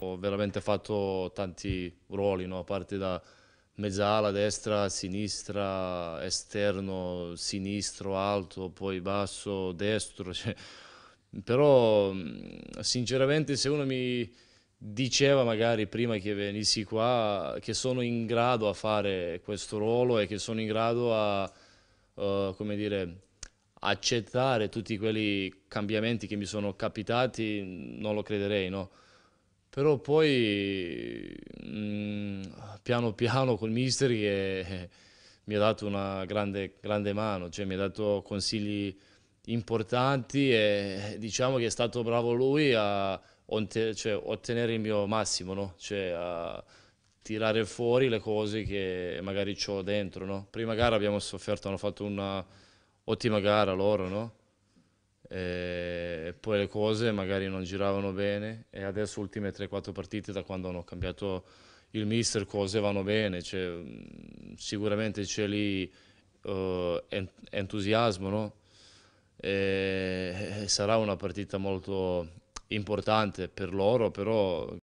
Ho veramente fatto tanti ruoli, no? a parte da mezzala, destra, sinistra, esterno, sinistro, alto, poi basso, destro. Cioè. Però sinceramente se uno mi diceva magari prima che venissi qua che sono in grado a fare questo ruolo e che sono in grado a, uh, come dire, accettare tutti quei cambiamenti che mi sono capitati, non lo crederei, no? però poi mh, mm, piano piano col mister che eh, mi ha dato una grande, grande mano, cioè mi ha dato consigli importanti e diciamo che è stato bravo lui a cioè, ottenere il mio massimo, no? cioè, a tirare fuori le cose che magari ho dentro. No? Prima gara abbiamo sofferto, hanno fatto un'ottima gara loro, no? e eh, poi le cose magari non giravano bene e adesso ultime 3-4 partite da quando hanno cambiato il mister cose vanno bene, cioè, sicuramente c'è lì uh, entusiasmo, no? e eh, sarà una partita molto importante per loro, però